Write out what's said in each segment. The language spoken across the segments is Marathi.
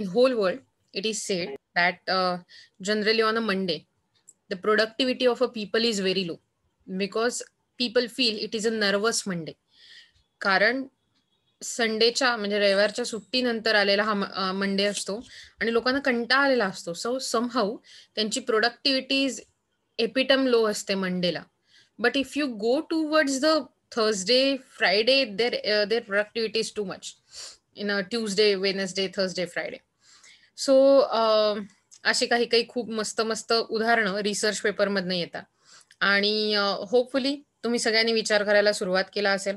in whole world it is said that uh, generally on a monday the productivity of a people is very low because people feel it is a nervous monday कारण संडेच्या म्हणजे रविवारच्या सुट्टीनंतर आलेला हा मंडे असतो आणि लोकांना कंटाळ आलेला असतो सो समहाऊ त्यांची प्रोडक्टिव्हिटी इज एपिटम लो असते मंडेला but if you go towards the Thursday Friday there their productivity is too much in a Tuesday Wednesday Thursday Friday so अशी काही काही खूप मस्त मस्त उदाहरणं रिसर्च पेपरमधनं येतात आणि होपफुली तुम्ही सगळ्यांनी विचार करायला सुरुवात केला असेल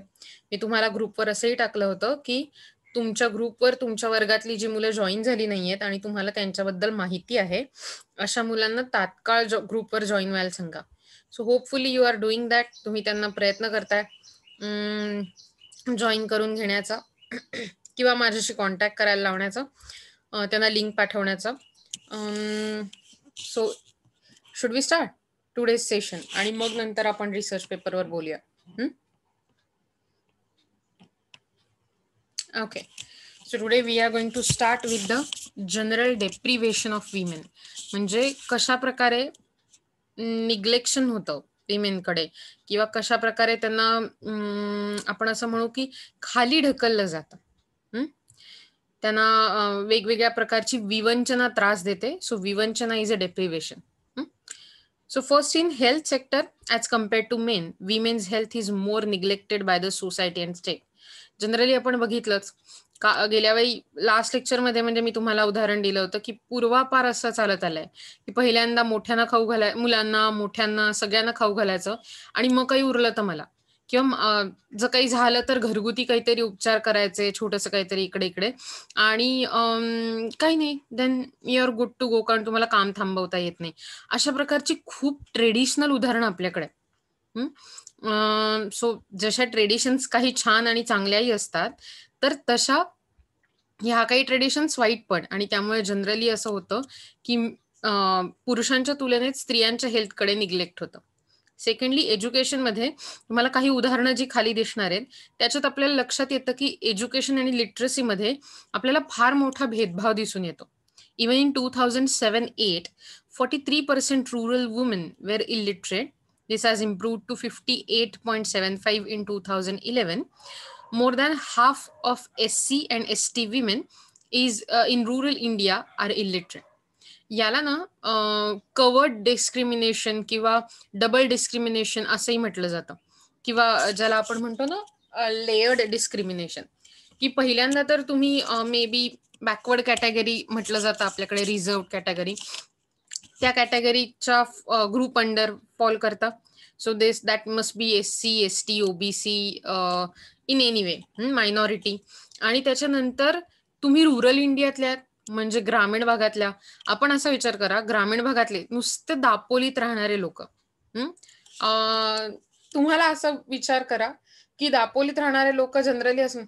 मी तुम्हाला ग्रुपवर असंही टाकलं होतं की तुमच्या ग्रुपवर तुमच्या वर्गातली जी मुलं जॉईन झाली नाही आहेत आणि तुम्हाला त्यांच्याबद्दल माहिती आहे अशा मुलांना तात्काळ ग्रुपवर जॉईन व्हायला सांगा so hopefully you are doing that तुम्ही त्यांना प्रयत्न करताय जॉईन करून घेण्याचा किंवा माझ्याशी कॉन्टॅक्ट करायला लावण्याचं त्यांना लिंक पाठवण्याचं so should we start to session आणि मग नंतर आपण रिसर्च पेपरवर बोलूया okay so today we are going to start with the general deprivation of women म्हणजे कशा प्रकारे निग्लेक्शन होतं विमेनकडे किंवा कशा प्रकारे त्यांना आपण असं म्हणू की खाली ढकललं जातं त्यांना वेगवेगळ्या प्रकारची विवंचना त्रास देते सो विवंचना is a deprivation so first in health sector as compare to men women's health is more neglected by the society and state generally आपण बघितलंच का गेल्या वेळी लास्ट लेक्चरमध्ये म्हणजे मी तुम्हाला उदाहरण दिलं होतं की पूर्वापार असं चालत आलंय की पहिल्यांदा मोठ्यांना खाऊ घालाय मुलांना मोठ्यांना सगळ्यांना खाऊ घालायचं आणि मग काही उरलं तर मला किंवा जर काही झालं तर घरगुती काहीतरी उपचार करायचे छोटस काहीतरी इकडे इकडे आणि काही नाही then are good to go कारण तुम्हाला काम थांबवता येत नाही अशा प्रकारची खूप ट्रेडिशनल उदाहरणं आपल्याकडे सो जशा ट्रेडिशन्स काही छान आणि चांगल्याही असतात तर तशा ह्या काही ट्रेडिशन्स वाईट पण आणि त्यामुळे जनरली असं होतं की पुरुषांच्या तुलनेत स्त्रियांच्या हेल्थकडे निग्लेक्ट होतं सेकंडली एज्युकेशनमध्ये तुम्हाला काही उदाहरणं जी खाली दिसणार आहेत त्याच्यात आपल्याला लक्षात येतं की एज्युकेशन आणि लिटरसीमध्ये आपल्याला फार मोठा भेदभाव दिसून येतो even in two thousand seven eight forty three percent rural women were illiterate this has improve to fifty eight point seven five in two thousand eleven more than half of S C and S T women is in rural India are illiterate याला ना कवर्ड डिस्क्रिमिनेशन किंवा डबल डिस्क्रिमिनेशन असंही म्हटलं जातं किंवा ज्याला आपण म्हणतो ना लेअर्ड डिस्क्रिमिनेशन की पहिल्यांदा तर तुम्ही मे बी बॅकवर्ड कॅटेगरी म्हटलं जातं आपल्याकडे रिझर्व कॅटेगरी त्या कॅटेगरीच्या ग्रुप अंडर फॉल करता so this that must be S C S T OBC in any way minority आणि त्याच्यानंतर तुम्ही रुरल इंडियातल्या म्हणजे ग्रामीण भागातल्या आपण असा विचार करा ग्रामीण भागातले नुसते दापोलीत राहणारे लोक तुम्हाला असा विचार करा की दापोलीत राहणारे लोक जनरली असून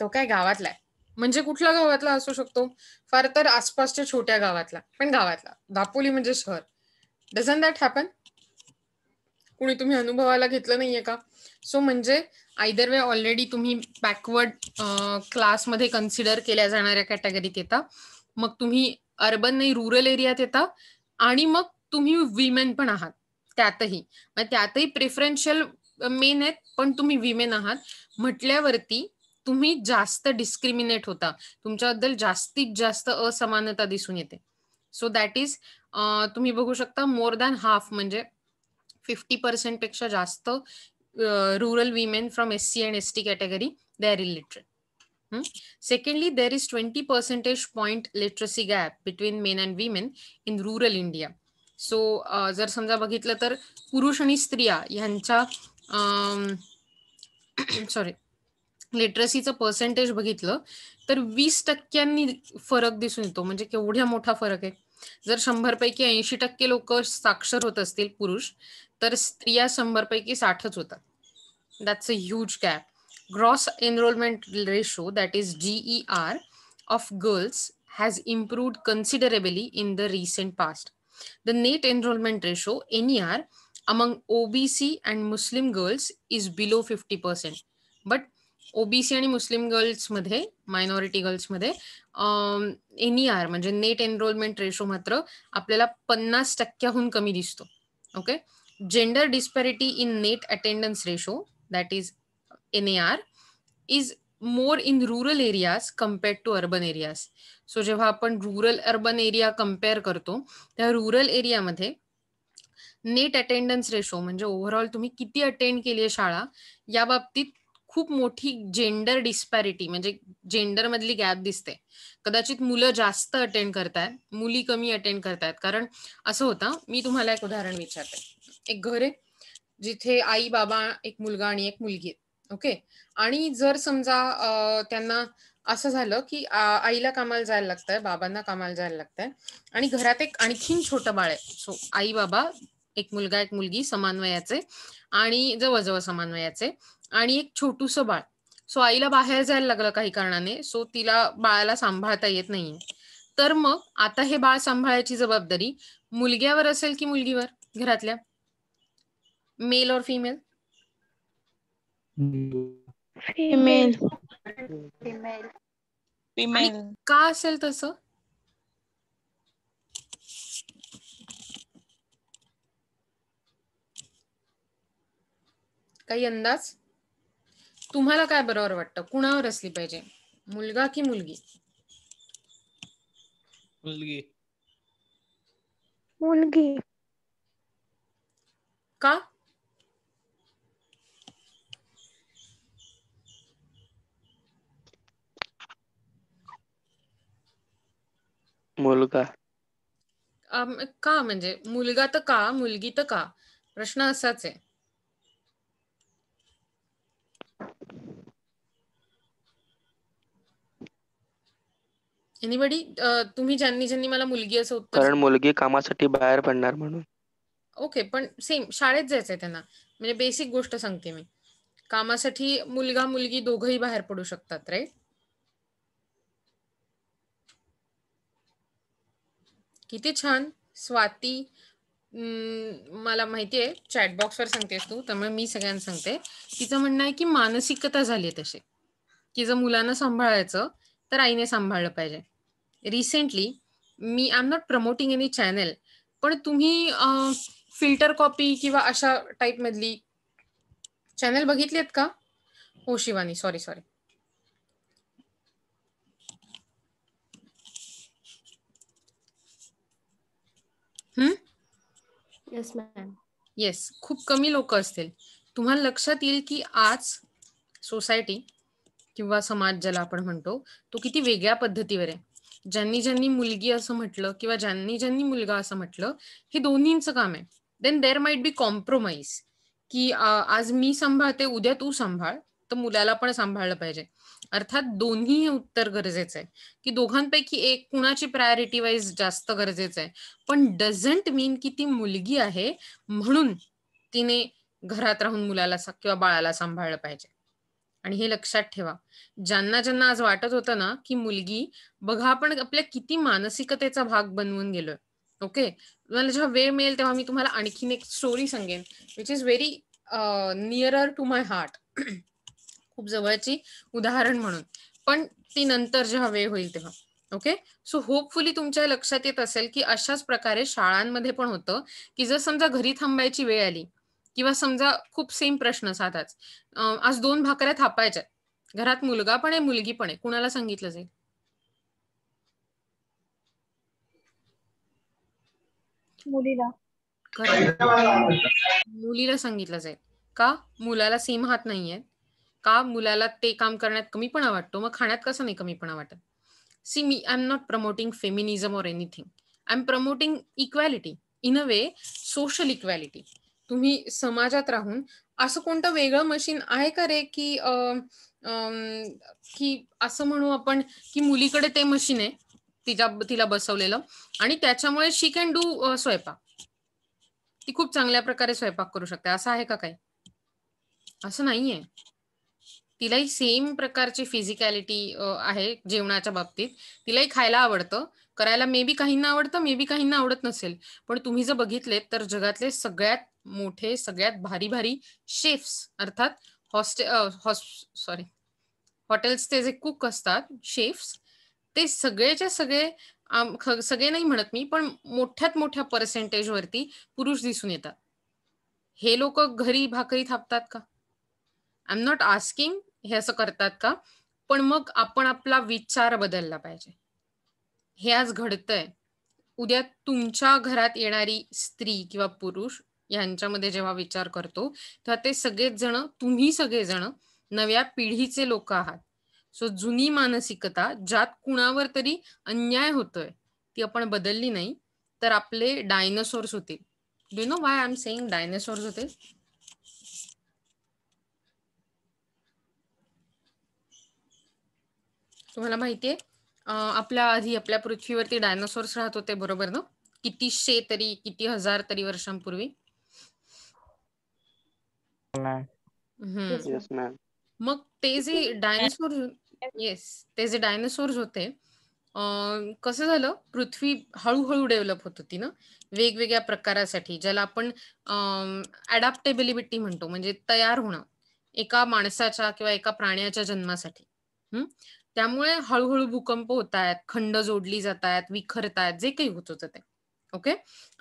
तो काय गावातला आहे म्हणजे कुठला गावातला असू शकतो फार तर आसपासच्या छोट्या गावातला पण गावातला दापोली म्हणजे शहर डझन दॅट हॅपन कुणी तुम्ही अनुभवाला घेतलं नाहीये का सो म्हणजे आयदर वे ऑलरेडी तुम्ही बॅकवर्ड क्लासमध्ये कन्सिडर केल्या जाणाऱ्या कॅटेगरीत येता मग तुम्ही अर्बन नाही रुरल एरियात येता आणि मग तुम्ही विमेन पण आहात त्यातही मग त्यातही प्रेफरन्शियल मेन आहेत पण तुम्ही विमेन आहात म्हटल्यावरती तुम्ही जास्त डिस्क्रिमिनेट होता तुमच्याबद्दल जास्तीत जास्त असमानता दिसून येते सो दॅट इज तुम्ही बघू शकता मोर दॅन हाफ म्हणजे फिफ्टी पर्सेंट पेक्षा जास्त rural women from S C and S T category they are illiterate secondly there is twenty percentage point literacy gap between men and women in rural India so जर समजा बघितलं तर पुरुष आणि स्त्रिया यांच्या सॉरी लिटरसीचं पर्सेंटेज बघितलं तर वीस टक्क्यांनी फरक दिसून येतो म्हणजे केवढ्या मोठा फरक आहे जर शंभर पैकी ऐंशी टक्के लोक साक्षर होत असतील पुरुष तर स्त्रिया शंभर पैकी साठच होतात that's a huge gap gross enrolment ratio that is G E R of girls has improved considerably in the recent past the net enrolment ratio N R among OBC and Muslim girls is below fifty percent but OBC आणि मुस्लिम गर्ल्समध्ये मायनॉरिटी गर्ल्समध्ये एन ई आर म्हणजे नेट एनरोलमेंट रेशो मात्र आपल्याला पन्नास टक्क्याहून कमी दिसतो okay gender disparity in net attendance ratio that is N A R is more in rural areas compared to urban areas so जेव्हा आपण रुरल अर्बन एरिया कम्पेअर करतो त्या रुरल एरियामध्ये नेट अटेंडन्स रेशो म्हणजे ओव्हरऑल तुम्ही किती अटेंड केली आहे शाळा या बाबतीत खूप मोठी जेंडर डिस्पॅरिटी म्हणजे जेंडर मधली गॅप दिसते कदाचित मुलं जास्त अटेंड करतायत मुली कमी अटेंड करतायत कारण असं होतं मी तुम्हाला एक उदाहरण विचारते एक घर आहे जिथे आई बाबा एक मुलगा आणि एक मुलगी आहेत ओके आणि जर समजा त्यांना असं झालं की आईला कामाला जायला लागतंय बाबांना कामाला जायला लागतंय आणि घरात एक आणखीन छोटं बाळ आहे सो आई बाबा एक मुलगा एक मुलगी समान आणि जवळजवळ समान आणि एक छोटूस बाळ सो आईला बाहेर जायला लागलं काही कारणाने सो तिला बाळाला सांभाळता येत नाहीये तर मग आता हे बाळ सांभाळायची जबाबदारी मुलग्यावर असेल की मुलगीवर घरातल्या मेल और फिमेल फिमेल फिमेल का असेल तसं काही अंदाज तुम्हाला काय बरोबर वाटतं कुणावर असली पाहिजे मुलगा की मुलगी मुलगी मुलगी का मुलगा का म्हणजे मुलगा तर का मुलगी तर का प्रश्न असाच आहे एनिबडी तुम्ही ज्यांनी ज्यांनी मला मुलगी असं उत्तर कारण मुलगी कामासाठी बाहेर पडणार म्हणून ओके पण सेम शाळेत जायचंय त्यांना म्हणजे बेसिक गोष्ट सांगते मी कामासाठी मुलगा मुलगी दोघही बाहेर पडू शकतात राईट किती छान स्वाती मला माहिती आहे वर सांगतेस तू त्यामुळे मी सगळ्यांना सांगते तिचं म्हणणं आहे की मानसिकता झाली तसे की जर मुलांना सांभाळायचं तर आईने सांभाळलं पाहिजे रिसेंटली मी I am not promoting any channel पण तुम्ही फिल्टर कॉपी किंवा अशा मधली चॅनल बघितली आहेत का हो शिवानी सॉरी सॉरी येस खूप कमी लोक असतील तुम्हाला लक्षात येईल की आज सोसायटी किंवा समाज ज्याला आपण म्हणतो तो किती वेगळ्या पद्धतीवर आहे ज्यांनी ज्यांनी मुलगी असं म्हटलं किंवा ज्यांनी ज्यांनी मुलगा असं म्हटलं हे दोन्हींचं काम आहे then there might be compromise की आज मी सांभाळते उद्या तू सांभाळ तर मुलाला पण सांभाळलं पाहिजे अर्थात दोन्ही हे उत्तर गरजेचं आहे की दोघांपैकी एक कुणाची प्रायोरिटी वाईज जास्त गरजेचं आहे पण डझंट मीन की ती मुलगी आहे म्हणून तिने घरात राहून मुलाला किंवा बाळाला सांभाळलं पाहिजे आणि हे लक्षात ठेवा ज्यांना ज्यांना आज वाटत होतं ना की मुलगी बघा आपण आपल्या किती मानसिकतेचा भाग बनवून गेलोय ओके मला जेव्हा वेळ मिळेल तेव्हा मी तुम्हाला आणखीन एक स्टोरी सांगेन which is very nearer to my heart खूप जवळची उदाहरण म्हणून पण ती नंतर जेव्हा वेळ होईल तेव्हा ओके सो होपफुली तुमच्या लक्षात येत असेल की अशाच प्रकारे शाळांमध्ये पण होतं की जर समजा घरी थांबायची वेळ आली किंवा समजा खूप सेम प्रश्न साधाच आज दोन भाकऱ्या थापायच्यात घरात मुलगा पण आहे मुलगी पण आहे कुणाला सांगितलं जाईल मुलीला मुलीला सांगितलं जाईल का मुलाला सेम हात नाहीये का मुलाला ते काम करण्यात कमीपणा वाटतो मग खाण्यात कसं नाही कमीपणा वाटत सी मी I am not promoting feminism or anything I am promoting equality in a way social equality तुम्ही समाजात राहून असं कोणतं वेगळं मशीन आहे का रे की की असं म्हणू आपण की मुलीकडे ते मशीन आहे तिच्या तिला बसवलेलं आणि त्याच्यामुळे शी कॅन डू स्वयंपाक ती खूप चांगल्या प्रकारे स्वयंपाक करू शकते असं आहे का काही असं नाहीये तिलाही सेम प्रकारची फिजिकॅलिटी आहे जेवणाच्या बाबतीत तिलाही खायला आवडतं करायला मे बी काहींना आवडतं मे बी काहींना आवडत नसेल पण तुम्ही जर बघितले तर जगातले सगळ्यात मोठे सगळ्यात भारी भारी शेफ्स अर्थात हॉस्टे सॉरी हॉटेल्सचे जे कुक असतात शेफ्स ते सगळेच्या सगळे सगळे नाही म्हणत मी पण मोठ्यात मोठ्या वरती पुरुष दिसून येतात हे लोक घरी भाकरी थापतात का आय एम नॉट आस्किंग हे असं करतात का पण मग आपण आपला विचार बदलला पाहिजे हे आज घडतंय उद्या तुमच्या घरात येणारी स्त्री किंवा पुरुष यांच्यामध्ये जेव्हा विचार करतो तेव्हा ते सगळेच जण तुम्ही सगळेजण नव्या पिढीचे लोक आहात सो जुनी मानसिकता ज्यात कुणावर तरी अन्याय होतोय ती आपण बदलली नाही तर आपले डायनोसॉर्स होतील do know why I am saying dinosaurs होते तुम्हाला माहितीये आपल्या आधी आपल्या पृथ्वीवरती डायनोसॉर्स राहत होते बरोबर ना कितीशे तरी किती हजार तरी वर्षांपूर्वी मग ते जे डायनासोर येस ते जे डायनासोर होते कसं झालं पृथ्वी हळूहळू डेव्हलप होत होती ना वेगवेगळ्या प्रकारासाठी ज्याला आपण अडॅप्टेबिलिटी म्हणतो म्हणजे तयार होणं एका माणसाच्या किंवा एका प्राण्याच्या जन्मासाठी त्यामुळे हळूहळू भूकंप होत आहेत खंड जोडली जात आहेत विखरत आहेत जे काही होत होतं ते ओके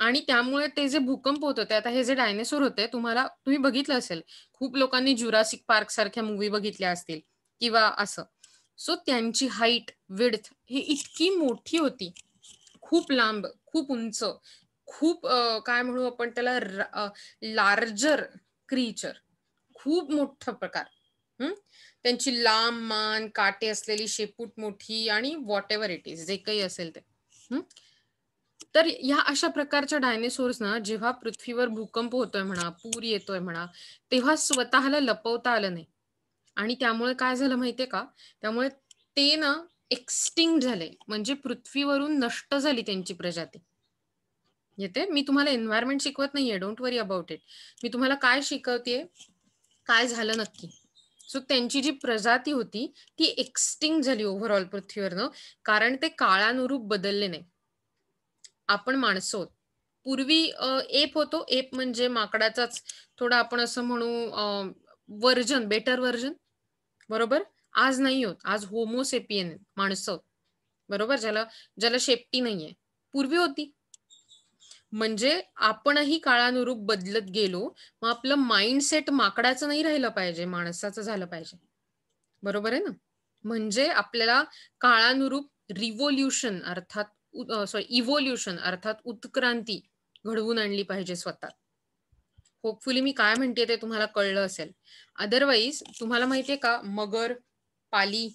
आणि त्यामुळे ते जे भूकंप होत होते आता हे जे डायनेसोर होते तुम्हाला तुम्ही बघितलं असेल खूप लोकांनी जुरासिक पार्क सारख्या मूवी बघितल्या असतील किंवा असं सो त्यांची हाईट विड्थ ही इतकी मोठी होती खूप लांब खूप उंच खूप काय म्हणू आपण त्याला लार्जर क्रिएचर खूप मोठ प्रकार त्यांची लांब मान काटे असलेली शेपूट मोठी आणि व्हॉट एव्हर इट इज जे काही असेल ते तर ह्या अशा प्रकारच्या ना जेव्हा पृथ्वीवर भूकंप होतोय म्हणा पूर येतोय म्हणा तेव्हा स्वतःला लपवता आलं नाही आणि त्यामुळे काय झालं माहितीये का त्यामुळे ते ना एक्स्टिंग झाले म्हणजे पृथ्वीवरून नष्ट झाली त्यांची प्रजाती येते मी तुम्हाला एन्व्हायरमेंट शिकवत नाहीये डोंट वरी अबाउट इट मी तुम्हाला काय शिकवते काय झालं नक्की सो त्यांची जी प्रजाती होती ती एक्स्टिंग झाली ओव्हरऑल पृथ्वीवरनं कारण ते काळानुरूप बदलले नाही आपण माणसोत पूर्वी एप होतो एप म्हणजे माकडाचाच थोडा आपण असं म्हणू वर्जन बेटर वर्जन बरोबर आज नाही होत आज होमोसेपियन माणसं बरोबर ज्याला ज्याला शेपटी नाहीये पूर्वी होती म्हणजे आपणही काळानुरूप बदलत गेलो मग आपलं माइंडसेट माकडाचं नाही राहिलं पाहिजे माणसाचं झालं पाहिजे बरोबर आहे ना म्हणजे आपल्याला काळानुरूप रिव्होल्युशन अर्थात सॉरी इव्होल्युशन अर्थात उत्क्रांती घडवून आणली पाहिजे स्वतः होपफुली मी काय म्हणते ते तुम्हाला कळलं असेल अदरवाईज तुम्हाला माहितीये का मगर पाली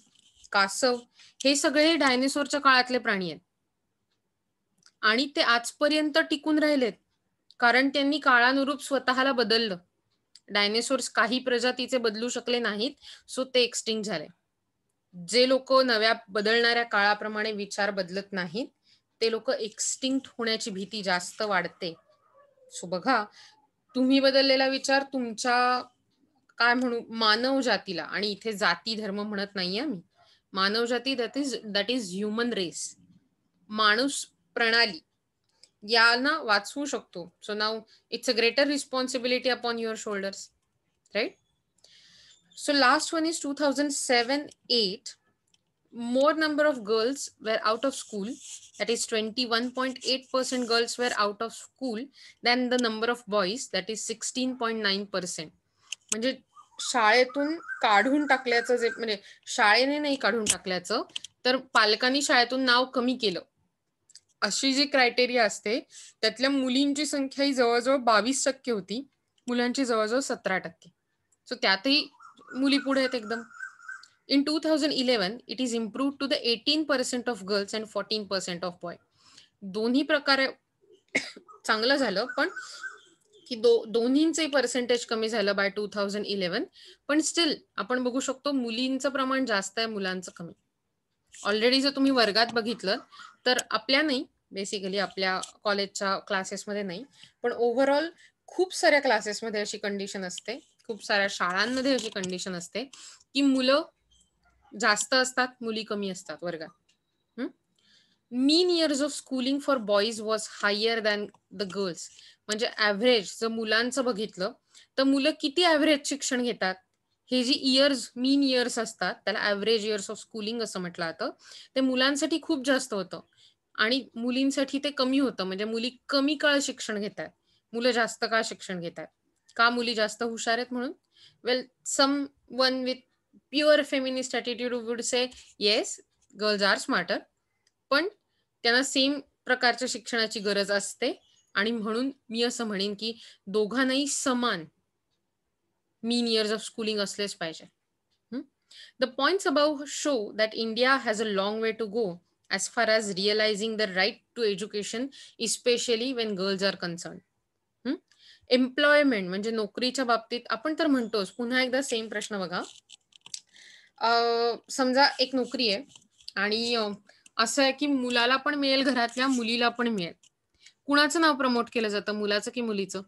कासव हे सगळे डायनेसोरच्या काळातले प्राणी आहेत आणि ते आजपर्यंत टिकून राहिलेत कारण त्यांनी काळानुरूप स्वतःला बदललं डायनेसोर्स काही प्रजातीचे बदलू शकले नाहीत सो ते एक्स्टिंग झाले जे लोक नव्या बदलणाऱ्या काळाप्रमाणे विचार बदलत नाहीत ते लोक एक्स्टिंक्ट होण्याची भीती जास्त वाढते सो बघा तुम्ही बदललेला विचार तुमच्या काय म्हणू मानव जातीला आणि इथे जाती धर्म म्हणत नाही मी मानव जाती that is that is human race माणूस प्रणाली यांना वाचवू शकतो so now it's a greater responsibility upon your shoulders right so last one is two thousand seven eight more number of girls were out of school, that is 21.8% girls were out of school, than the number of boys, that is 16.9%. म्हणजे शाळेतून काढून टाकल्याचं जे म्हणजे शाळेने नाही काढून टाकल्याचं तर पालकांनी शाळेतून नाव कमी केलं अशी जी क्रायटेरिया असते त्यातल्या मुलींची संख्या ही जवळजवळ बावीस टक्के होती मुलांची जवळजवळ सतरा टक्के सो त्यातही मुली पुढे आहेत एकदम In 2011, it is improved to the 18% of girls and 14% of boy दोन्ही प्रकारे चांगलं झालं पण की दो दोन्हींचे पर्सेंटेज कमी झालं बाय टू थाउजंड इलेव्हन पण स्टील आपण बघू शकतो मुलींचं प्रमाण जास्त आहे मुलांचं कमी ऑलरेडी जर तुम्ही वर्गात बघितलं तर आपल्या नाही बेसिकली आपल्या कॉलेजच्या क्लासेसमध्ये नाही पण ओव्हरऑल खूप साऱ्या क्लासेसमध्ये अशी कंडिशन असते खूप साऱ्या शाळांमध्ये अशी कंडिशन असते की मुलं जास्त असतात मुली कमी असतात वर्गात mean years of schooling for boys was higher than the girls म्हणजे ऍव्हरेज जर मुलांचं बघितलं तर मुलं किती ऍव्हरेज शिक्षण घेतात हे जी इयर्स मीन इयर्स असतात त्याला ऍव्हरेज इयर्स ऑफ स्कूलिंग असं म्हटलं जातं ते मुलांसाठी खूप जास्त होतं आणि मुलींसाठी ते कमी होतं म्हणजे मुली कमी काळ शिक्षण घेतात मुलं जास्त काळ शिक्षण घेतात का मुली जास्त हुशार आहेत म्हणून well some one with pure feminist attitude would say yes girls are smarter पण त्यांना सेम प्रकारच्या शिक्षणाची गरज असते आणि म्हणून मी असं म्हणेन की दोघांनाही समान मीन इयर्स ऑफ स्कूलिंग असलेच पाहिजे the points above show that India has a long way to go as far as realising the right to education especially when girls are concern employment म्हणजे नोकरीच्या बाबतीत आपण तर म्हणतोच पुन्हा एकदा सेम प्रश्न बघा समजा एक नोकरी आहे आणि असं आहे की मुलाला पण मिळेल घरातल्या मुलीला पण मिळेल कुणाचं नाव प्रमोट केलं जातं मुलाचं की मुलीचं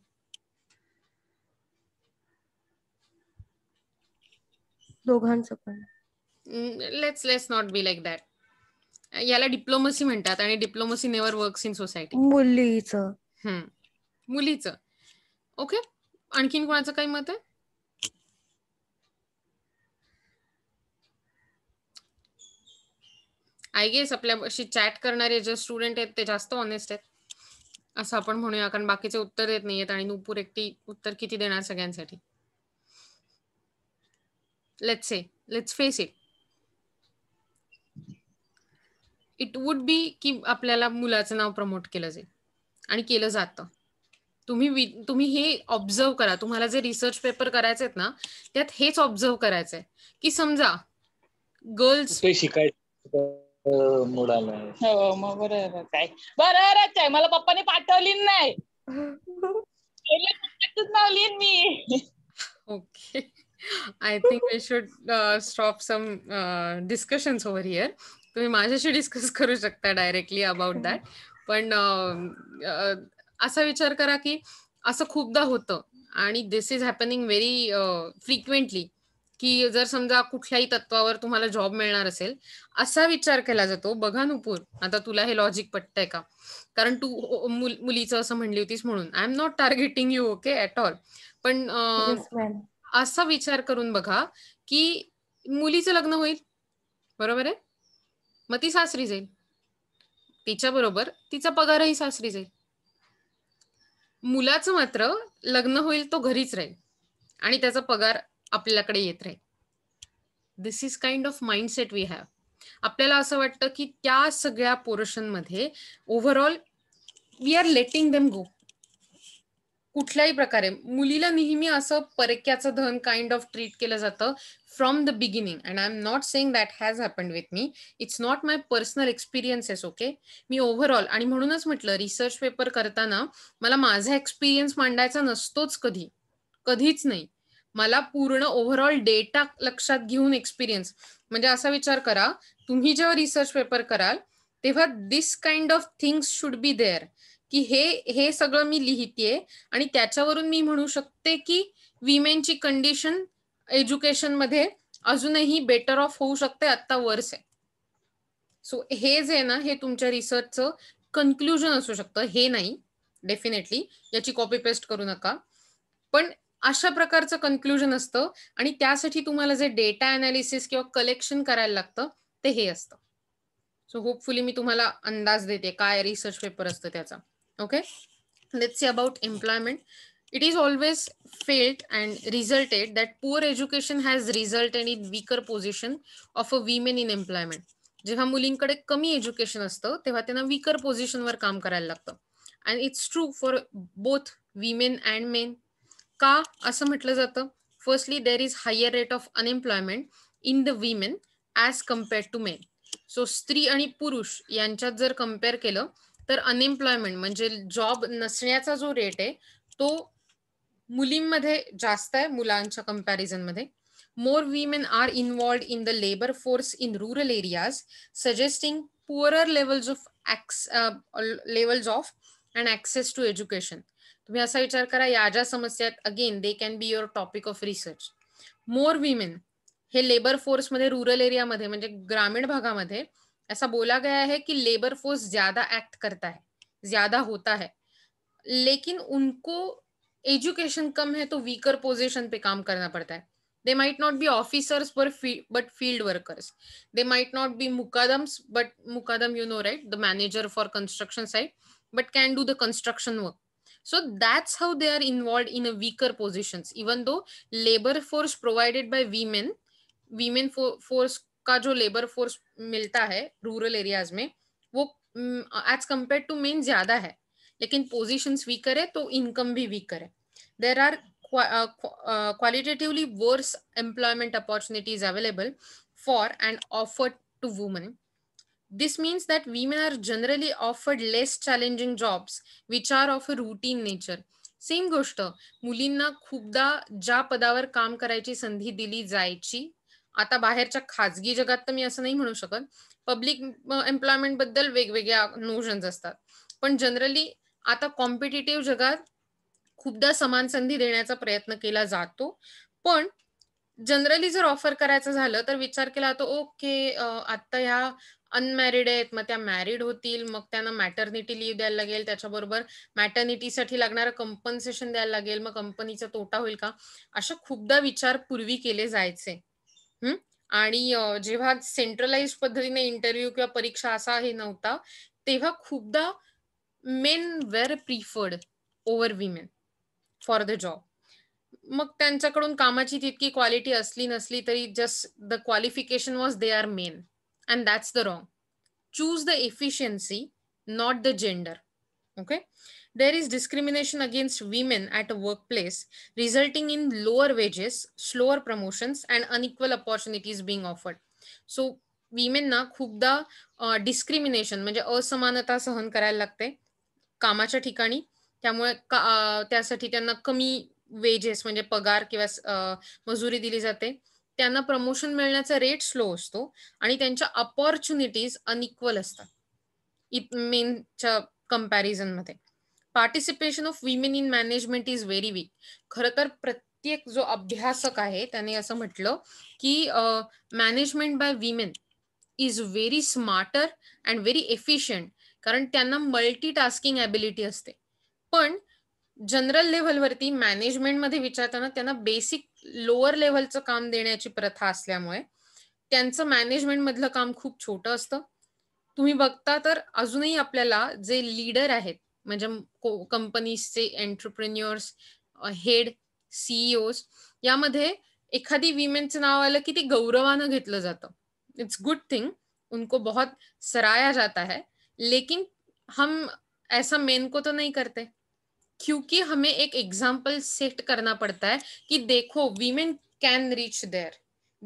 दोघांचं पण let's let's not be like that याला डिप्लोमसी म्हणतात आणि diplomacy never works in society मुलीचं मुलीचं ओके आणखीन कोणाचं काही मत आहे आय गेस आपल्याशी चॅट करणारे जे स्टुडंट आहेत ते जास्त ऑनेस्ट आहेत असं आपण म्हणूया कारण बाकीचे उत्तर देत नाहीयेत आणि नुपूर एकटी उत्तर किती देणार सगळ्यांसाठी let's say let's face it it would be की आपल्याला मुलाचं नाव प्रमोट केलं जाईल आणि केलं जातं तुम्ही तुम्ही हे ऑब्झर्व करा तुम्हाला जे रिसर्च पेपर करायचे आहेत ना त्यात हेच ऑब्झर्व करायचंय की समजा गर्ल्स शिकायचं हो मूड आलाय हो मग काय आहे मला पप्पाने पाठवली नाही मी okay I think we should stop some discussion over here तुम्ही माझ्याशी डिस्कस करू शकता डायरेक्टली अबाउट दॅट पण uh, uh, असा विचार करा की असं खूपदा होतं आणि this is happening very frequently की जर समजा कुठल्याही तत्वावर तुम्हाला जॉब मिळणार असेल असा विचार केला जातो बघा नुपूर आता तुला हे लॉजिक पटतंय का कारण तू हो, हो, मुलीचं असं म्हणली होतीस म्हणून I am not targeting you okay at all पण असा विचार करून बघा की मुलीचं लग्न होईल बरोबर आहे मग ती सासरी जाईल तिच्या बरोबर तिचा पगारही सासरी जाईल मुलाचं मात्र लग्न होईल तो घरीच राहील आणि त्याचा पगार आपल्याकडे येत राहील this is kind of mindset we have आपल्याला असं वाटतं की त्या सगळ्या पोर्शनमध्ये overall we are letting them go कुठल्याही प्रकारे मुलीला नेहमी असं परक्याचं धन काइंड ऑफ ट्रीट केलं जातं from the beginning and I am not saying that has happen with me it's not my personal experiences okay मी ओव्हरऑल आणि म्हणूनच म्हटलं रिसर्च पेपर करताना मला माझा एक्सपिरियन्स मांडायचा नसतोच कधी कधीच नाही मला पूर्ण ओव्हरऑल डेटा लक्षात घेऊन एक्सपिरियन्स म्हणजे असा विचार करा तुम्ही जेव्हा रिसर्च पेपर कराल तेव्हा this kind of things should be there की हे हे सगळं मी लिहितेय आणि त्याच्यावरून मी म्हणू शकते की विमेनची कंडिशन एज्युकेशन मध्ये अजूनही बेटर ऑफ होऊ शकते आत्ता वर्स आहे सो हे जे आहे ना हे तुमच्या रिसर्चचं कन्क्लुजन असू शकतं हे नाही डेफिनेटली याची कॉपी पेस्ट करू नका पण अशा प्रकारचं कन्क्लुजन असतं आणि त्यासाठी तुम्हाला जे डेटा अनालिसिस किंवा कलेक्शन करायला लागतं ते हे असतं सो होपफुली मी तुम्हाला अंदाज देते काय रिसर्च पेपर असतं त्याचा okay let's see about employment it is always failed and resulted that poor education has result in weaker position of a women in employment जेव्हा मुलींकडे कमी एज्युकेशन असतं तेव्हा त्यांना वीकर पोझिशनवर काम करायला लागतं and it's true for both women and men का असं म्हटलं जातं firstly there is higher rate of unemployment in the women as compared to men so स्त्री आणि पुरुष यांच्यात जर कम्पेअर केलं तर अनएम्प्लॉयमेंट म्हणजे जॉब नसण्याचा जो रेट आहे तो मुलींमध्ये जास्त आहे मुलांच्या कम्पॅरिझनमध्ये more women are involved in the labour force in rural areas suggesting poorer levels of levels of and access to education तुम्ही असा विचार करा या ज्या समस्या आहेत again they can be your topic of research more women हे लेबर फोर्स मध्ये रुरल एरियामध्ये म्हणजे ग्रामीण भागामध्ये असा बोला गया है की लेबर फोर्स ज्यादा ऍक्ट करता है ज्यादा होता है लेकिन उनको एज्युकेशन कम है तो वीकर पोजिशन पे काम करना पड़ता है they might not be officers but field workers they might not be मुकादम्स बट मुकादम you know right the manager for construction site but can do the construction work So that's how they are involved in a weaker positions. Even though labor force provided by women, women for, force का जो labor force मिलता है rural areas में वो as compared to men ज्यादा है लेकिन positions weaker है तो income भी weaker है. There are qualitatively worse employment opportunities available for and offered to women This means that women are generally offered less challenging jobs, which are of a routine nature. Same गोष्ट मुलींना खूपदा ज्या पदावर काम करायची संधी दिली जायची आता बाहेरच्या खाजगी जगात तर मी असं नाही म्हणू शकत पब्लिक एम्प्लॉयमेंट बद्दल वेगवेगळ्या नोशन्स असतात पण जनरली आता कॉम्पिटेटिव्ह जगात खूपदा समान संधी देण्याचा प्रयत्न केला जातो पण जनरली जर ऑफर करायचं झालं तर विचार केला जातो ओके आता ह्या अनमॅरिड आहेत मग त्या मॅरिड होतील मग त्यांना मॅटर्निटी लिव्ह द्यायला लागेल त्याच्याबरोबर मॅटर्निटीसाठी लागणारं कंपन्सेशन द्यायला लागेल मग कंपनीचा तोटा होईल का अशा खूपदा विचार पूर्वी केले जायचे आणि जेव्हा सेंट्रलाइज पद्धतीने इंटरव्ह्यू किंवा परीक्षा असा हे नव्हता तेव्हा खूपदा men were preferred over women for the job मग त्यांच्याकडून कामाची तितकी क्वालिटी असली नसली तरी just the qualification was they are men and that's the wrong. Choose the efficiency, not the gender. Okay. There is discrimination against women at a workplace, resulting in lower wages, slower promotions, and unequal opportunities being offered. So women विमेनना खूपदा डिस्क्रिमिनेशन म्हणजे असमानता सहन करायला लागते कामाच्या ठिकाणी त्यामुळे त्यासाठी त्यांना कमी वेजेस म्हणजे पगार किंवा मजुरी दिली जाते त्यांना प्रमोशन मिळण्याचा रेट स्लो असतो आणि त्यांच्या अपॉर्च्युनिटीज अनइक्वल असतात मेनच्या कम्पॅरिझन मध्ये participation of women in management is very weak खर तर प्रत्येक जो अभ्यासक आहे त्याने असं म्हटलं की management by women is very smarter and very efficient कारण त्यांना मल्टी टास्किंग असते पण जनरल लेव्हलवरती मॅनेजमेंटमध्ये विचारताना त्यांना बेसिक लोअर लेव्हलचं काम देण्याची प्रथा असल्यामुळे त्यांचं मॅनेजमेंट मधलं काम खूप छोटं असतं तुम्ही बघता तर अजूनही आपल्याला जे लीडर आहेत म्हणजे कंपनीजचे एंटरप्रेन्युअर्स हेड सीईओ यामध्ये एखादी विमेनचं नाव आलं की ते गौरवानं घेतलं जातं इट्स गुड थिंग उनको बहुत सराया जाता है लेकिन हम ऐसा मेन को तो नहीं करते क्योंकि हमें एक एग्जाम्पल सेट करना पड़ता है कि देखो women can reach there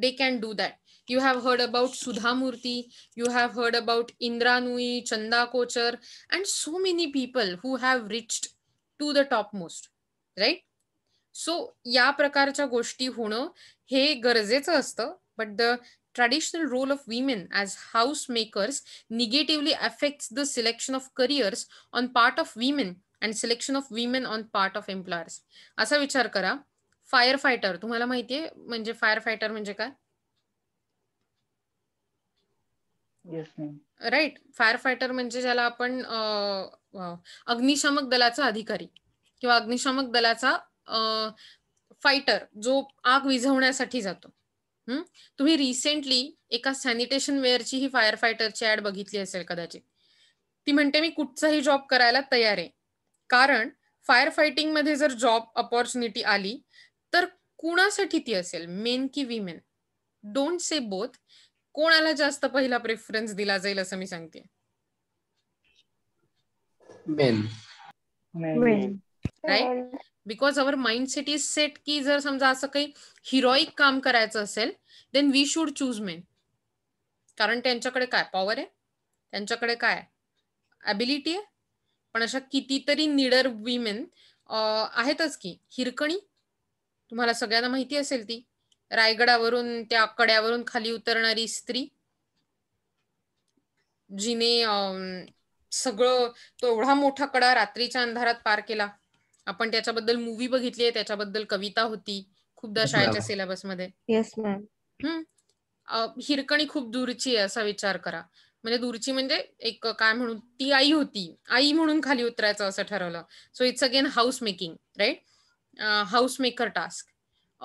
they can do that you have heard about Sudha you you heard heard about Indra Chanda Kochhar so so many who have have to the the top most right? So या प्रकारच्या गोष्टी होणं हे गरजेचं असतं but the traditional role of women as house makers negatively affects the selection of careers on part of women and selection of women on part of employers असा विचार करा फायर फायटर तुम्हाला माहितीये म्हणजे फायर फायटर म्हणजे काय राईट फायर फायटर म्हणजे ज्याला आपण अग्निशामक दलाचा अधिकारी किंवा अग्निशामक दलाचा फायटर जो आग विझवण्यासाठी जातो तुम्ही रिसेंटली एका सॅनिटेशन वेअरची ही फायर फायटरची ऍड बघितली असेल कदाचित ती म्हणते मी कुठचाही जॉब करायला तयार आहे कारण फायर फायटिंग मध्ये जर जॉब अपॉर्च्युनिटी आली तर कुणासाठी ती असेल मेन की विमेन डोंट से बोथ कोणाला जास्त पहिला प्रेफरन्स दिला जाईल असं मी सांगते right because our mindset is set की जर समजा असं काही हिरोईक काम करायचं असेल then we should choose men कारण त्यांच्याकडे काय पॉवर आहे त्यांच्याकडे काय ॲबिलिटी आहे पण अशा कितीतरी निडर विमेन आहेतच की हिरकणी तुम्हाला सगळ्यांना माहिती असेल ती रायगडावरून त्या कड्यावरून खाली उतरणारी स्त्री जिने सगळं तो एवढा मोठा कडा रात्रीच्या अंधारात पार केला आपण त्याच्याबद्दल मूवी बघितली त्याच्याबद्दल कविता होती खूपदा शाळेच्या सिलेबसमध्ये हिरकणी खूप दूरची आहे असा विचार करा म्हणजे दूरची म्हणजे एक काय म्हणू ती आई होती आई म्हणून खाली उतरायचं असं ठरवलं so it's again house making right house maker task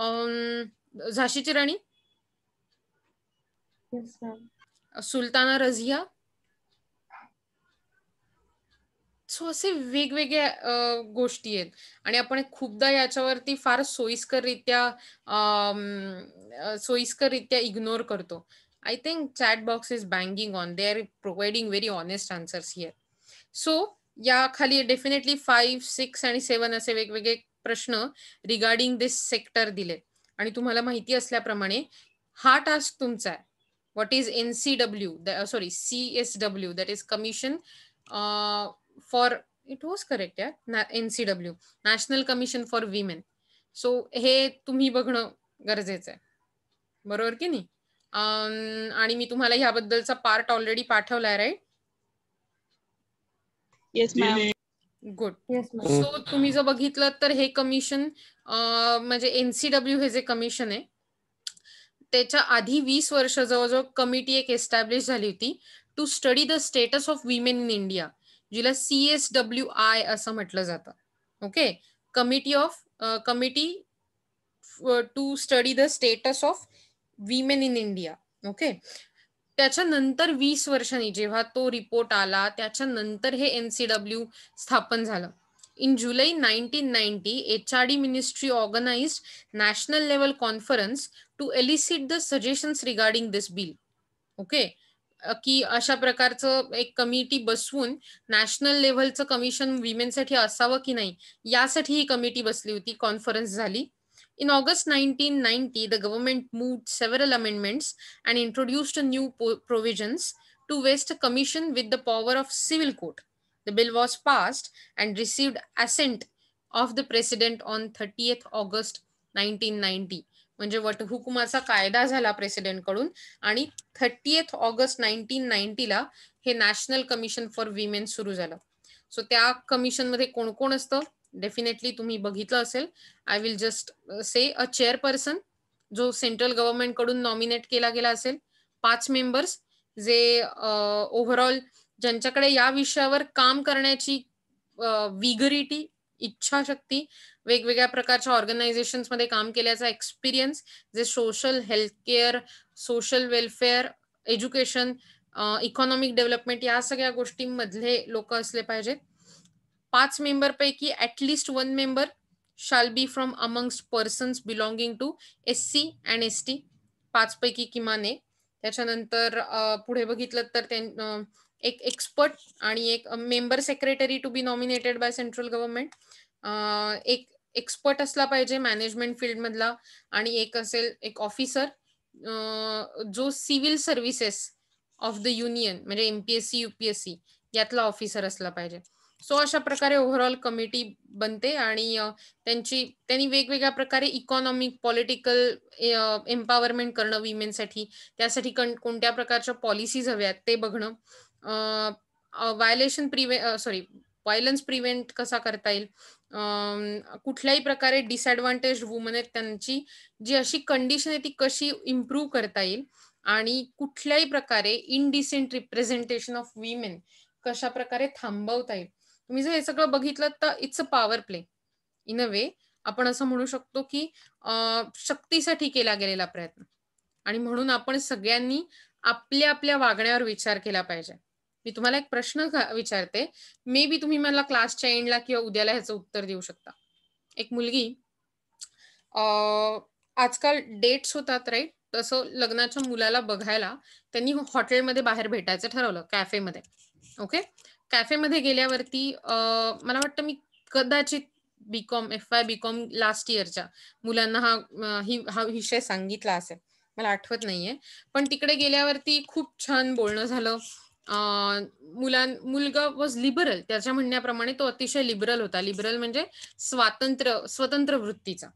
झाशीची राणी सुलताना रझिया सो असे वेगवेगळ्या गोष्टी आहेत आणि आपण खूपदा याच्यावरती फार सोयीस्कररित्या सोयीस्कररित्या इग्नोर करतो I think Chatbox is banging on. They're providing very honest answers here. So या खाली डेफिनेटली फाईव्ह सिक्स आणि सेवन असे वेगवेगळे प्रश्न रिगार्डिंग दिस सेक्टर दिले आणि तुम्हाला माहिती असल्याप्रमाणे हा टास्क तुमचा आहे what is N C W sorry C S W that is commission for it was correct या N C W national commission for women so हे तुम्ही बघणं गरजेचं आहे बरोबर की नाही आणि मी तुम्हाला ह्याबद्दलचा पार्ट ऑलरेडी पाठवलाय राईट गुड सो तुम्ही जर बघितलं तर हे कमिशन म्हणजे एनसीडब्ल्यू हे जे कमिशन आहे त्याच्या आधी वीस वर्ष जवळजवळ कमिटी एक एस्टॅब्लिश झाली होती to study the status of women in India जिला सी एस डब्ल्यू आय असं म्हटलं जातं okay committee of committee to study the status of women in India okay त्याच्यानंतर वीस वर्षांनी जेव्हा तो रिपोर्ट आला त्याच्यानंतर हे एनसीडब्ल्यू स्थापन झालं in July nineteen ninety H R D ministry organise national level conference to elicit the suggestions regarding this bill okay की अशा प्रकारचं एक कमिटी बसवून नॅशनल लेवलचं कमिशन विमेनसाठी असावं की नाही यासाठी ही कमिटी बसली होती कॉन्फरन्स झाली In August 1990, the government moved several amendments and introduced new provisions to vest a commission with the power of civil court. The bill was passed and received assent of the president on 30th August 1990. म्हणजे वट हुकुमाचा कायदा झाला प्रेसिडेंट कडून आणि थर्टीएथ ऑगस्ट नाईन्टीन नाईन्टीला हे नॅशनल कमिशन फॉर विमेन सुरू झालं सो त्या कमिशनमध्ये कोण कोण असतं डेफिनेटली तुम्ही बघितलं असेल I will just say a chairperson जो सेंट्रल गव्हर्नमेंट कडून नॉमिनेट केला गेला असेल पाच मेंबर्स जे ओव्हरऑल uh, ज्यांच्याकडे या विषयावर काम करण्याची विगरिटी uh, इच्छाशक्ती वेगवेगळ्या प्रकारच्या मध्ये काम केल्याचा एक्सपिरियन्स जे social health care social welfare education economic development या सगळ्या गोष्टींमधले लोक असले पाहिजेत पाच मेंबरपैकी at least one member shall be from amongst persons belonging to S C and S T पाचपैकी किमान आहे त्याच्यानंतर पुढे बघितलं तर एक एक्सपर्ट आणि एक member secretary to be nominated by central government एक एक्सपर्ट असला पाहिजे मॅनेजमेंट फील्डमधला आणि एक असेल एक ऑफिसर जो civil services of the union म्हणजे एमपीएससी युपीएससी यातला ऑफिसर असला पाहिजे सो अशा प्रकारे ओव्हरऑल कमिटी बनते आणि त्यांची त्यांनी वेगवेगळ्या प्रकारे इकॉनॉमिक पॉलिटिकल एम्पावरमेंट करणं विमेनसाठी त्यासाठी कोणत्या प्रकारच्या पॉलिसीज हव्यात ते बघणं violation prevent sorry violence prevent कसा करता येईल कुठल्याही प्रकारे डिसएडवांटेज वुमन आहेत त्यांची जी अशी कंडिशन आहे ती कशी इम्प्रूव्ह करता येईल आणि कुठल्याही प्रकारे इनडिसेंट रिप्रेझेंटेशन ऑफ विमेन कशा प्रकारे थांबवता येईल मी जर हे सगळं बघितलं तर it's a power play in a way आपण असं म्हणू शकतो की शक्तीसाठी केला गेलेला प्रयत्न आणि म्हणून आपण सगळ्यांनी आपल्या आपल्या वागण्यावर विचार केला पाहिजे मी तुम्हाला एक प्रश्न विचारते मे बी तुम्ही मला क्लासच्या एंडला किंवा उद्याला ह्याचं उत्तर देऊ शकता एक मुलगी आजकाल डेट्स होतात राईट तसं लग्नाच्या मुलाला बघायला त्यांनी हॉटेलमध्ये बाहेर भेटायचं ठरवलं कॅफेमध्ये ओके कॅफेमध्ये गेल्यावरती मला वाटतं मी कदाचित BCom F Y BCom last इयरच्या मुलांना हा ही हा विषय सांगितला असेल मला आठवत नाहीये पण तिकडे गेल्यावरती खूप छान बोलणं झालं मुलां मुलगा वॉज लिबरल त्याच्या म्हणण्याप्रमाणे तो अतिशय लिबरल होता लिबरल म्हणजे स्वातंत्र्य स्वतंत्र वृत्तीचा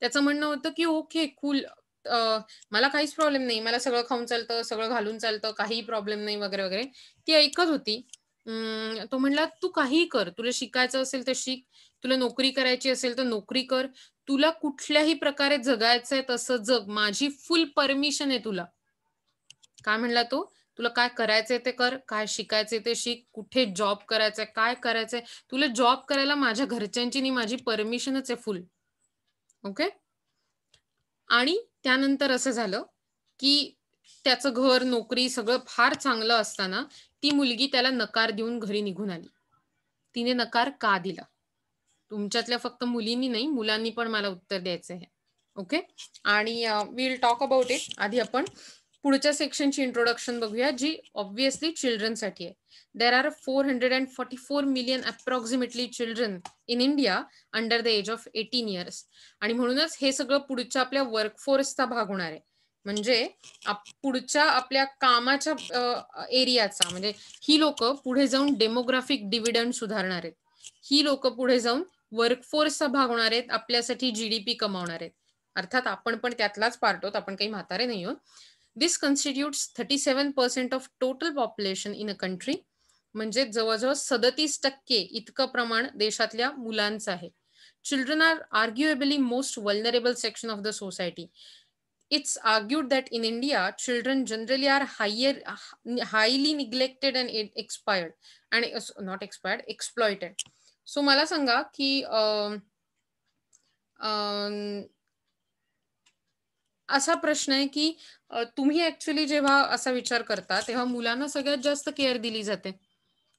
त्याचं म्हणणं होतं की ओके कुल मला काहीच प्रॉब्लेम नाही मला सगळं खाऊन चालतं सगळं घालून चालतं काही प्रॉब्लेम नाही वगैरे वगैरे ती ऐकत होती तो म्हणला तू काही कर तुला शिकायचं असेल तर शिक तुला नोकरी करायची असेल तर नोकरी कर तुला कुठल्याही प्रकारे जगायचं आहे तसं जग माझी फुल परमिशन आहे तुला काय म्हणला तो तुला काय करायचंय ते कर काय शिकायचंय ते शिक कुठे जॉब करायचंय काय करायचंय तुला जॉब करायला माझ्या घरच्यांची माझी परमिशनच आहे फुल ओके आणि त्यानंतर असं झालं की त्याचं घर नोकरी सगळं फार चांगलं असताना ती मुलगी त्याला नकार देऊन घरी निघून आली तिने नकार का दिला तुमच्यातल्या फक्त मुलींनी नाही मुलांनी पण मला उत्तर द्यायचं आहे ओके आणि विल टॉक अबाउट इट आधी आपण पुढच्या सेक्शनची इंट्रोडक्शन बघूया जी ऑब्विसली चिल्ड्रनसाठी आहे there are four hundred and forty four million approximately children in India under the age of eighteen years आणि म्हणूनच हे सगळं पुढच्या आपल्या वर्कफोर्सचा भाग होणार आहे म्हणजे पुढच्या आपल्या कामाच्या एरियाचा म्हणजे ही लोक पुढे जाऊन डेमोग्राफिक डिव्हिडंड सुधारणार आहेत ही लोक पुढे जाऊन वर्कफोर्सचा भाग होणार आहेत आपल्यासाठी जीडीपी कमावणार आहेत अर्थात आपण पण त्यातलाच पार्ट आहोत आपण काही म्हातारे नाही आहोत this constitute thirty seven percent of total population in a country म्हणजे जवळजवळ सदतीस टक्के इतकं प्रमाण देशातल्या मुलांचं आहे children are arguably most vulnerable section of the society it's argued that in India, children generally are higher, highly neglected and e, expired, and e, not expired, exploited. So मला सांगा की असा प्रश्न आहे की तुम्ही ऍक्च्युली जेव्हा असा विचार करता तेव्हा मुलांना सगळ्यात जास्त केअर दिली जाते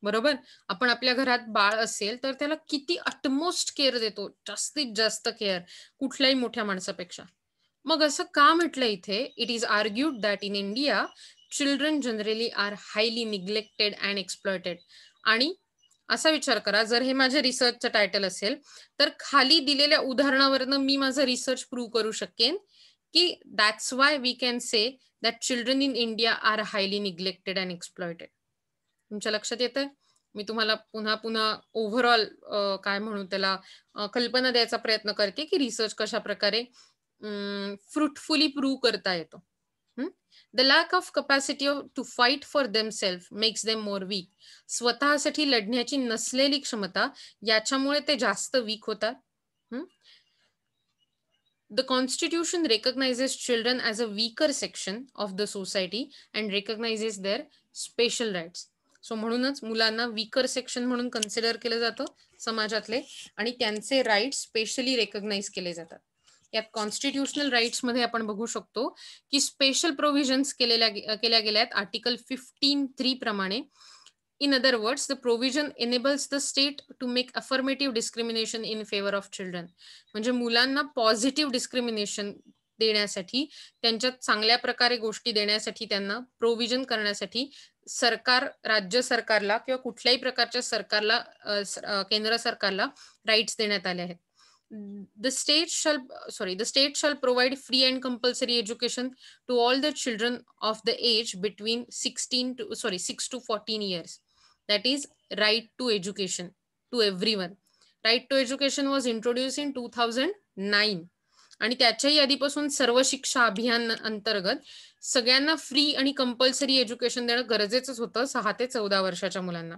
बरोबर आपण आपल्या घरात बाळ असेल तर त्याला किती अटमोस्ट केअर देतो जास्तीत जास्त केअर कुठल्याही मोठ्या माणसापेक्षा मग असं का म्हटलं इथे it is argued that in India children generally are highly neglected and exploited आणि असा विचार करा जर हे माझ्या रिसर्चचं टायटल असेल तर खाली दिलेल्या उदाहरणावरनं मी माझा रिसर्च प्रूव्ह करू शकेन की that's why we can say that children in India are highly neglected and exploited तुमच्या लक्षात येत मी तुम्हाला पुन्हा पुन्हा ओव्हरऑल काय म्हणू त्याला कल्पना द्यायचा प्रयत्न करते की रिसर्च कशा प्रकारे फ्रुटफुली प्रूव्ह करता येतो the lack of capacity to fight for themselves makes them more weak स्वतःसाठी लढण्याची नसलेली क्षमता याच्यामुळे ते जास्त वीक होतात the constitution recognises children as a weaker section of the society and recognises their special rights so म्हणूनच मुलांना वीकर सेक्शन म्हणून कन्सिडर केलं जातं समाजातले आणि त्यांचे राईट्स स्पेशली रेकग्नाइज केले जातात यात कॉन्स्टिट्युशनल राईट्स मध्ये आपण बघू शकतो की स्पेशल प्रोव्हिजन्स केलेल्या केल्या गेल्या आहेत आर्टिकल फिफ्टीन थ्री प्रमाणे in other words the provision enables the state to make affirmative discrimination in favour of children म्हणजे मुलांना पॉझिटिव्ह डिस्क्रिमिनेशन देण्यासाठी त्यांच्यात चांगल्या प्रकारे गोष्टी देण्यासाठी त्यांना प्रोव्हिजन करण्यासाठी सरकार राज्य सरकारला किंवा कुठल्याही प्रकारच्या सरकारला केंद्र सरकारला राईट्स देण्यात आले आहेत the state shall sorry the state shall provide free and compulsory education to all the children of the age between 16 to sorry 6 to 14 years that is right to education to everyone right to education was introduced in 2009 आणि त्याच्याही आधीपासून सर्व शिक्षा अभियान अंतर्गत सगळ्यांना फ्री आणि कंपल्सरी एज्युकेशन देणं गरजेचंच होतं सहा ते चौदा वर्षाच्या मुलांना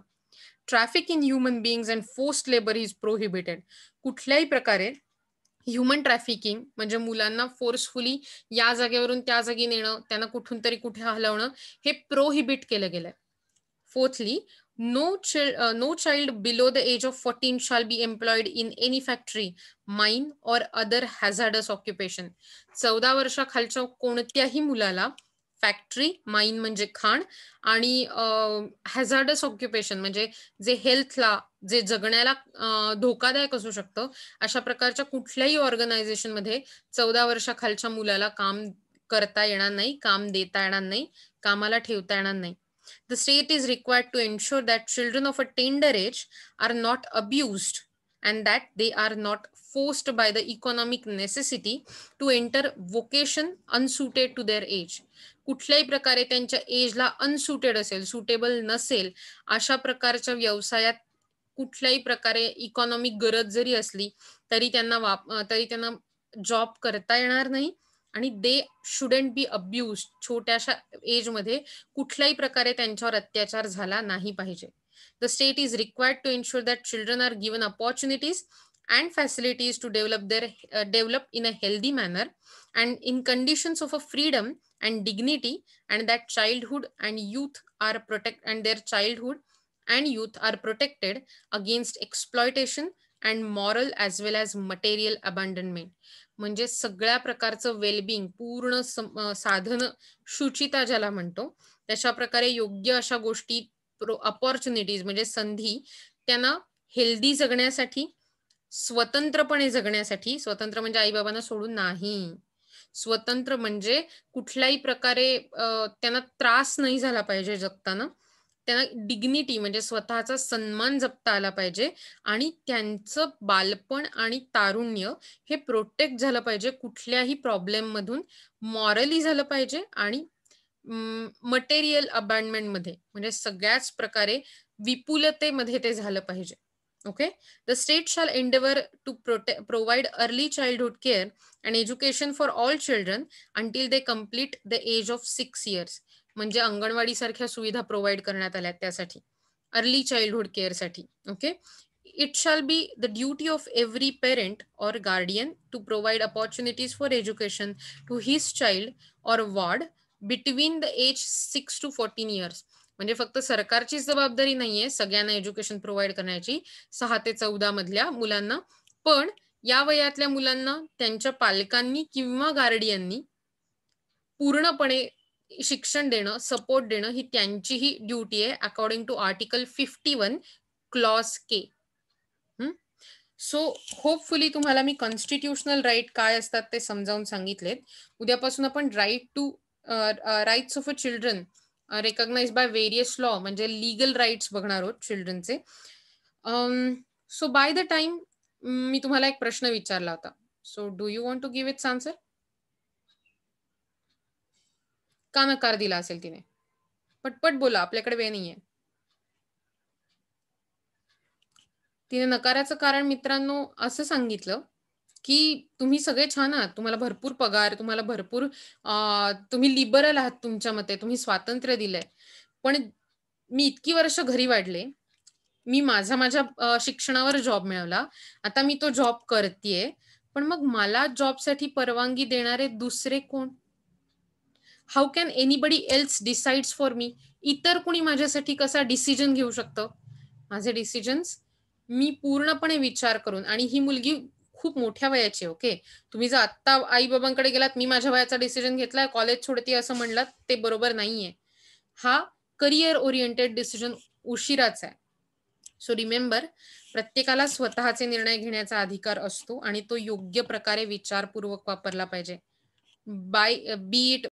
traffic in human beings and forced labour is prohibited कुठल्याही प्रकारे ह्युमन ट्रॅफिकिंग म्हणजे मुलांना फोर्सफुली या जागेवरून त्या जागी नेणं त्यांना कुठून तरी कुठे हलवणं हे प्रोहिबिट केलं गेलंय fourthly no child no child below the age of fourteen shall be employed in any factory mine or other hazardous occupation चौदा 14 वर्षाखालच्या कोणत्याही मुलाला फॅक्टरी माइन म्हणजे खाण आणि हॅझार्डस ऑक्युपेशन म्हणजे जे हेल्थला जे जगण्याला धोकादायक असू शकतं अशा प्रकारच्या कुठल्याही ऑर्गनायझेशनमध्ये चौदा वर्षाखालच्या मुलाला काम करता येणार नाही काम देता येणार नाही कामाला ठेवता येणार नाही the state is required to ensure that children of a tender age are not abused and that they are not forced by the economic necessity to enter vocation unsuited to their age कुठल्याही प्रकारे त्यांच्या एजला अनसुटेड असेल सुटेबल नसेल अशा प्रकारच्या व्यवसायात कुठल्याही प्रकारे इकॉनॉमिक गरज जरी असली तरी त्यांना वाप तरी त्यांना जॉब करता येणार नाही आणि दे शुडंट बी अब्युज छोट्याशा एजमध्ये कुठल्याही प्रकारे त्यांच्यावर अत्याचार झाला नाही पाहिजे The state is required to ensure that children are given opportunities and facilities to develop their uh, develop in a healthy manner and in conditions of a freedom and dignity and that childhood and youth are protect and their childhood and youth are protected against exploitation and moral as well as material abandonment म्हणजे सगळ्या प्रकारचं वेलबिंग पूर्ण साधन शुचिता ज्याला म्हणतो तशा प्रकारे योग्य अशा गोष्टी अपॉर्च्युनिटीज म्हणजे संधी त्यांना हेल्दी जगण्यासाठी स्वतंत्रपणे जगण्यासाठी स्वतंत्र म्हणजे आईबाबांना सोडून नाही स्वतंत्र म्हणजे कुठल्याही प्रकारे त्यांना त्रास नाही झाला पाहिजे जगताना त्यांना डिग्निटी म्हणजे स्वतःचा सन्मान जपता आला पाहिजे आणि त्यांचं बालपण आणि तारुण्य हे प्रोटेक्ट झालं पाहिजे कुठल्याही प्रॉब्लेम मधून मॉरली झालं पाहिजे आणि मटेरियल मध्ये म्हणजे सगळ्याच प्रकारे विपुलतेमध्ये ते झालं पाहिजे okay the state shall endeavour to protect provide early childhood care and education for all children until they complete the age of six years म्हणजे अंगणवाडी सारख्या सुविधा प्रोव्हाइड करण्यात आल्या त्यासाठी अर्ली चाइल्डहुड केअरसाठी okay it shall be the duty of every parent or guardian to provide opportunities for education to his child or ward between the age six to fourteen years म्हणजे फक्त सरकारचीच जबाबदारी नाहीये सगळ्यांना एज्युकेशन प्रोव्हाइड करण्याची सहा ते चौदा मधल्या मुलांना पण या वयातल्या मुलांना त्यांच्या पालकांनी किंवा गार्डियननी पूर्णपणे शिक्षण देणं सपोर्ट देणं ही त्यांचीही ड्युटी आहे according to article fifty one clause K so hopefully तुम्हाला मी कॉन्स्टिट्युशनल राईट काय असतात ते समजावून सांगितलेत उद्यापासून आपण right to rights of a children recognise by various law म्हणजे लिगल राईट्स बघणार आहोत चिल्ड्रनचे सो बाय द टाइम मी तुम्हाला एक प्रश्न विचारला होता so do you want to give its answer का नकार दिला असेल तिने पटपट बोला आपल्याकडे वेळ नाहीये तिने नकाराचं कारण मित्रांनो असं सांगितलं की तुम्ही सगळे छान आहात तुम्हाला भरपूर पगार तुम्हाला भरपूर तुम्ही लिबरल आहात तुमच्या मते तुम्ही स्वातंत्र्य दिलंय पण मी इतकी वर्ष घरी वाढले मी माझा माझ्या शिक्षणावर जॉब मिळवला आता मी तो जॉब करतेय पण मग मला जॉबसाठी परवानगी देणारे दुसरे कोण how can anybody else decide for me इतर कुणी माझ्यासाठी कसा डिसिजन घेऊ शकतं माझे डिसिजन्स मी पूर्णपणे विचार करून आणि ही मुलगी खूप मोठ्या वयाचे ओके तुम्ही जर आत्ता आई बाबांकडे गेलात मी माझ्या वयाचा डिसिजन घेतलाय कॉलेज सोडते असं म्हणलात ते बरोबर नाहीये हा करिअर ओरिएंटेड डिसिजन उशिराच आहे सो रिमेंबर प्रत्येकाला स्वतःचे निर्णय घेण्याचा अधिकार असतो आणि तो योग्य प्रकारे विचारपूर्वक वापरला पाहिजे बाय बीट